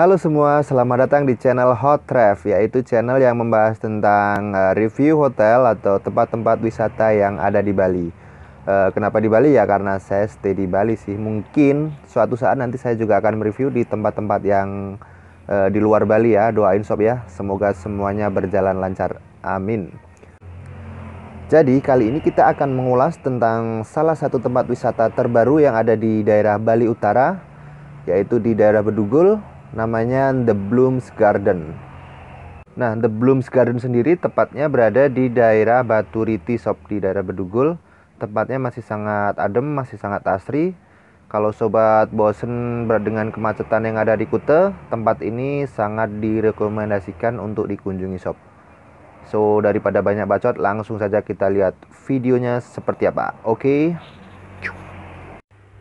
Halo semua, selamat datang di channel Hot Trav, yaitu channel yang membahas tentang eh, review hotel atau tempat-tempat wisata yang ada di Bali. Eh, kenapa di Bali ya? Karena saya stay di Bali sih. Mungkin suatu saat nanti saya juga akan mereview di tempat-tempat yang eh, di luar Bali ya. Doain sob ya, semoga semuanya berjalan lancar. Amin. Jadi kali ini kita akan mengulas tentang salah satu tempat wisata terbaru yang ada di daerah Bali Utara, yaitu di daerah Bedugul, namanya The Blooms Garden. Nah, The Blooms Garden sendiri tepatnya berada di daerah Batu Riti Sop di daerah Bedugul. Tempatnya masih sangat adem, masih sangat asri. Kalau sobat bosen dengan kemacetan yang ada di Kute, tempat ini sangat direkomendasikan untuk dikunjungi sob. So, daripada banyak bacot, langsung saja kita lihat videonya seperti apa. Oke. Okay?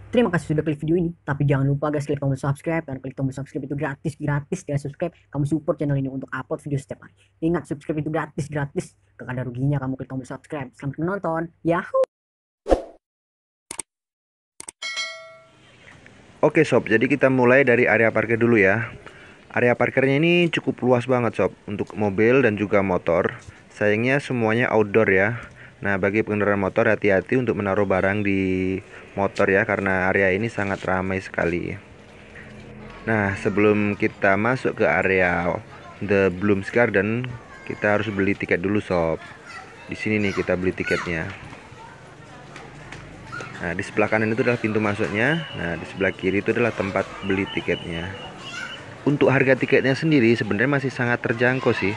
Terima kasih sudah klik video ini, tapi jangan lupa guys klik tombol subscribe karena klik tombol subscribe itu gratis, gratis dengan subscribe kamu support channel ini untuk upload video setiap hari. Ingat subscribe itu gratis, gratis. Gak ada ruginya kamu klik tombol subscribe. Selamat menonton. Yahoo. Oke sob, jadi kita mulai dari area parkir dulu ya. Area parkirnya ini cukup luas banget sob untuk mobil dan juga motor. Sayangnya semuanya outdoor ya. Nah, bagi pengendara motor hati-hati untuk menaruh barang di motor ya karena area ini sangat ramai sekali. Nah, sebelum kita masuk ke area The Blooms Garden, kita harus beli tiket dulu sob. Di sini nih kita beli tiketnya. Nah, di sebelah kanan itu adalah pintu masuknya. Nah, di sebelah kiri itu adalah tempat beli tiketnya. Untuk harga tiketnya sendiri sebenarnya masih sangat terjangkau sih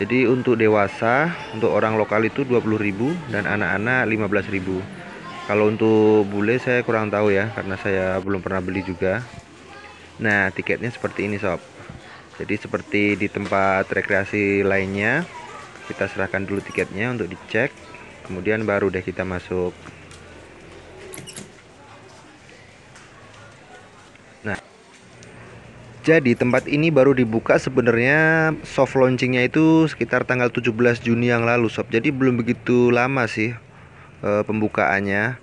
jadi untuk dewasa, untuk orang lokal itu 20.000 dan anak-anak 15.000. Kalau untuk bule saya kurang tahu ya karena saya belum pernah beli juga. Nah, tiketnya seperti ini sob. Jadi seperti di tempat rekreasi lainnya, kita serahkan dulu tiketnya untuk dicek, kemudian baru deh kita masuk. Jadi tempat ini baru dibuka sebenarnya soft launchingnya itu sekitar tanggal 17 Juni yang lalu sob. Jadi belum begitu lama sih e, pembukaannya.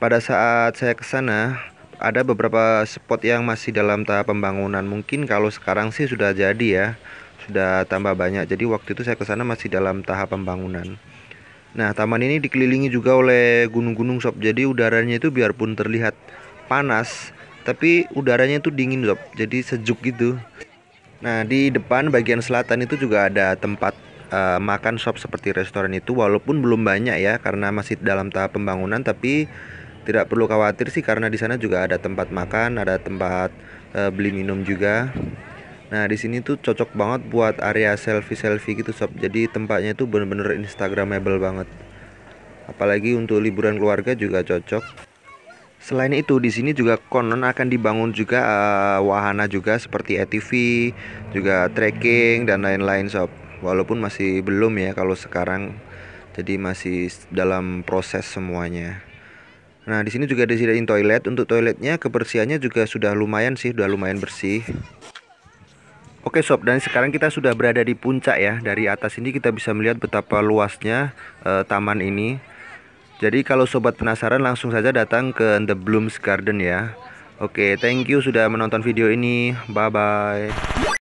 Pada saat saya kesana ada beberapa spot yang masih dalam tahap pembangunan. Mungkin kalau sekarang sih sudah jadi ya. Sudah tambah banyak. Jadi waktu itu saya kesana masih dalam tahap pembangunan. Nah, taman ini dikelilingi juga oleh gunung-gunung sob. Jadi udaranya itu biarpun terlihat panas tapi udaranya itu dingin loh jadi sejuk gitu nah di depan bagian selatan itu juga ada tempat uh, makan shop seperti restoran itu walaupun belum banyak ya karena masih dalam tahap pembangunan tapi tidak perlu khawatir sih karena di sana juga ada tempat makan, ada tempat uh, beli minum juga. Nah, di sini tuh cocok banget buat area selfie-selfie gitu sob. Jadi tempatnya itu bener-bener instagramable banget. Apalagi untuk liburan keluarga juga cocok. Selain itu, di sini juga konon akan dibangun juga uh, wahana juga seperti ATV, juga trekking dan lain-lain sob. Walaupun masih belum ya kalau sekarang, jadi masih dalam proses semuanya. Nah, di sini juga disediain toilet. Untuk toiletnya kebersihannya juga sudah lumayan sih, sudah lumayan bersih. Oke sob, dan sekarang kita sudah berada di puncak ya. Dari atas ini kita bisa melihat betapa luasnya uh, taman ini jadi kalau sobat penasaran langsung saja datang ke The Blooms Garden ya. Oke, thank you sudah menonton video ini. Bye bye.